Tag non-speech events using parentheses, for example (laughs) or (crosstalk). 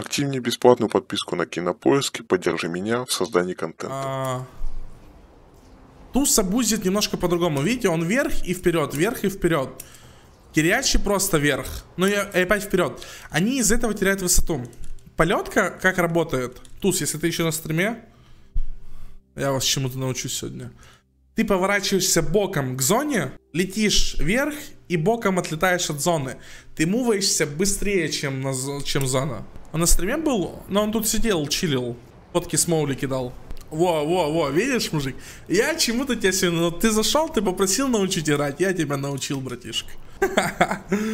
Активнее бесплатную подписку на Кинопоиск и поддержи меня в создании контента. А, Туса будет немножко по-другому. Видите, он вверх и вперед, вверх и вперед. Кирячи просто вверх. Ну и, и опять вперед. Они из этого теряют высоту. Полетка как работает? Туз, если ты еще на стриме, я вас чему-то научу сегодня. Ты поворачиваешься боком к зоне, летишь вверх и боком отлетаешь от зоны. Ты муваешься быстрее, чем, на, чем зона. Он а на стриме был, но ну, он тут сидел, чилил. Фотки с Моули кидал. Во, во, во, видишь, мужик? Я чему-то тебя сегодня... Ну, ты зашел, ты попросил научить играть, я тебя научил, братишка. (laughs)